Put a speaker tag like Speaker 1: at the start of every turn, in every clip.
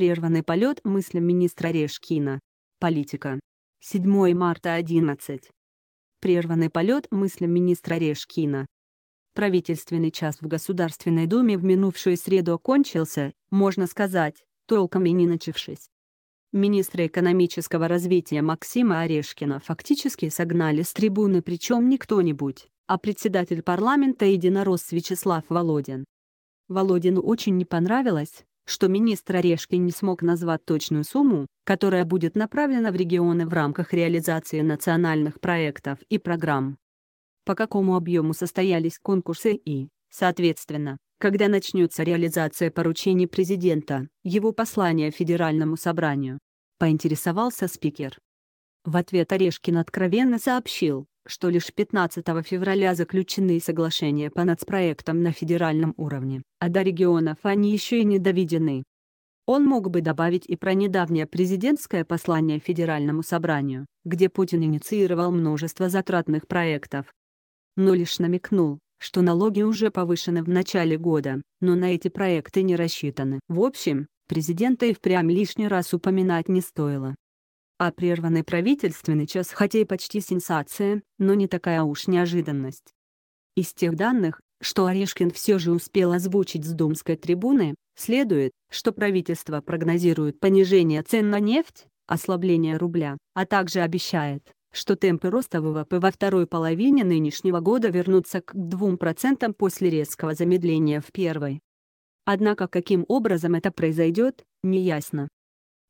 Speaker 1: прерванный полет мыслям министра Решкина. Политика. 7 марта 11. Прерванный полет мыслям министра Решкина. Правительственный час в Государственной Думе в минувшую среду окончился, можно сказать, толком и не начавшись. Министра экономического развития Максима Орешкина фактически согнали с трибуны причем не кто-нибудь, а председатель парламента единорос Вячеслав Володин. Володину очень не понравилось, что министр Орешкин не смог назвать точную сумму, которая будет направлена в регионы в рамках реализации национальных проектов и программ. По какому объему состоялись конкурсы и, соответственно, когда начнется реализация поручений президента, его послания Федеральному собранию. Поинтересовался спикер. В ответ Орешкин откровенно сообщил, что лишь 15 февраля заключены соглашения по нацпроектам на федеральном уровне, а до регионов они еще и не доведены. Он мог бы добавить и про недавнее президентское послание Федеральному собранию, где Путин инициировал множество затратных проектов. Но лишь намекнул, что налоги уже повышены в начале года, но на эти проекты не рассчитаны. В общем, президента и впрямь лишний раз упоминать не стоило. А прерванный правительственный час хотя и почти сенсация, но не такая уж неожиданность. Из тех данных, что Орешкин все же успел озвучить с думской трибуны, следует, что правительство прогнозирует понижение цен на нефть, ослабление рубля, а также обещает, что темпы роста ВВП во второй половине нынешнего года вернутся к 2% после резкого замедления в первой. Однако каким образом это произойдет, неясно.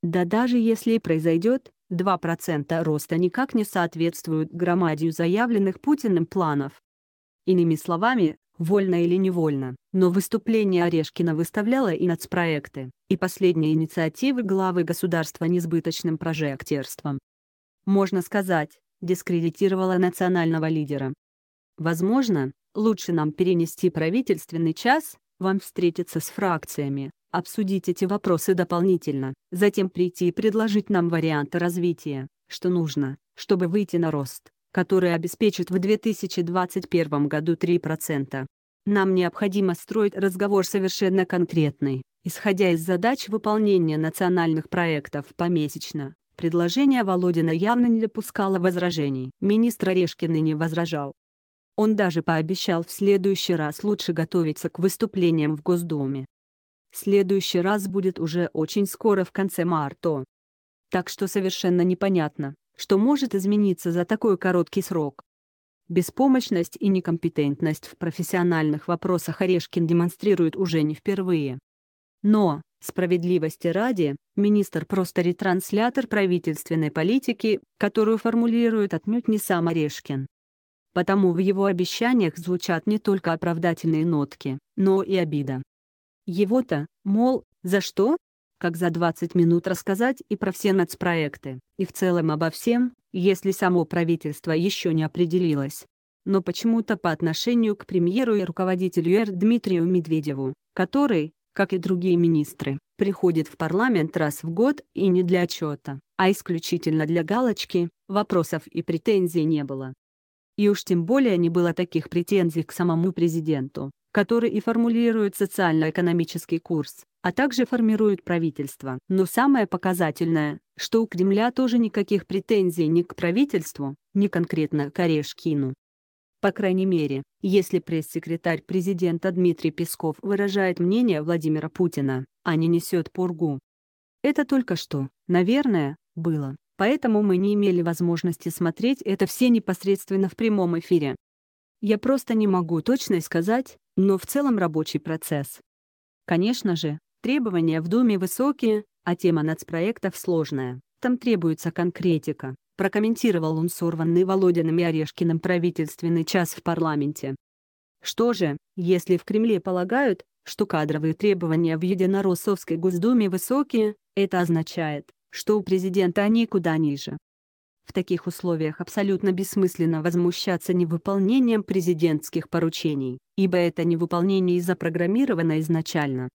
Speaker 1: Да даже если и произойдет, 2% роста никак не соответствуют громадью заявленных Путиным планов. Иными словами, вольно или невольно, но выступление Орешкина выставляло и нацпроекты, и последние инициативы главы государства несбыточным прожектерством. Можно сказать, дискредитировало национального лидера. Возможно, лучше нам перенести правительственный час, вам встретиться с фракциями, обсудить эти вопросы дополнительно, затем прийти и предложить нам варианты развития, что нужно, чтобы выйти на рост, который обеспечит в 2021 году 3%. Нам необходимо строить разговор совершенно конкретный, исходя из задач выполнения национальных проектов помесячно. Предложение Володина явно не допускало возражений. Министр Орешкин и не возражал. Он даже пообещал в следующий раз лучше готовиться к выступлениям в Госдуме, Следующий раз будет уже очень скоро в конце марта. Так что совершенно непонятно, что может измениться за такой короткий срок. Беспомощность и некомпетентность в профессиональных вопросах Орешкин демонстрирует уже не впервые. Но, справедливости ради, министр просто ретранслятор правительственной политики, которую формулирует отнюдь не сам Орешкин. Потому в его обещаниях звучат не только оправдательные нотки, но и обида. Его-то, мол, за что? Как за 20 минут рассказать и про все нацпроекты, и в целом обо всем, если само правительство еще не определилось. Но почему-то по отношению к премьеру и руководителю Р. Дмитрию Медведеву, который, как и другие министры, приходит в парламент раз в год и не для отчета, а исключительно для галочки, вопросов и претензий не было. И уж тем более не было таких претензий к самому президенту который и формулирует социально-экономический курс, а также формирует правительство. Но самое показательное, что у Кремля тоже никаких претензий ни к правительству, ни конкретно к Орешкину. По крайней мере, если пресс-секретарь президента Дмитрий Песков выражает мнение Владимира Путина, а не несет пургу. Это только что, наверное, было, поэтому мы не имели возможности смотреть это все непосредственно в прямом эфире. Я просто не могу точно сказать, но в целом рабочий процесс. Конечно же, требования в Думе высокие, а тема нацпроектов сложная. Там требуется конкретика, прокомментировал он сорванный Володиным и Орешкиным правительственный час в парламенте. Что же, если в Кремле полагают, что кадровые требования в Единороссовской Госдуме высокие, это означает, что у президента они куда ниже. В таких условиях абсолютно бессмысленно возмущаться невыполнением президентских поручений, ибо это невыполнение и запрограммировано изначально.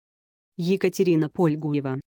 Speaker 1: Екатерина Польгуева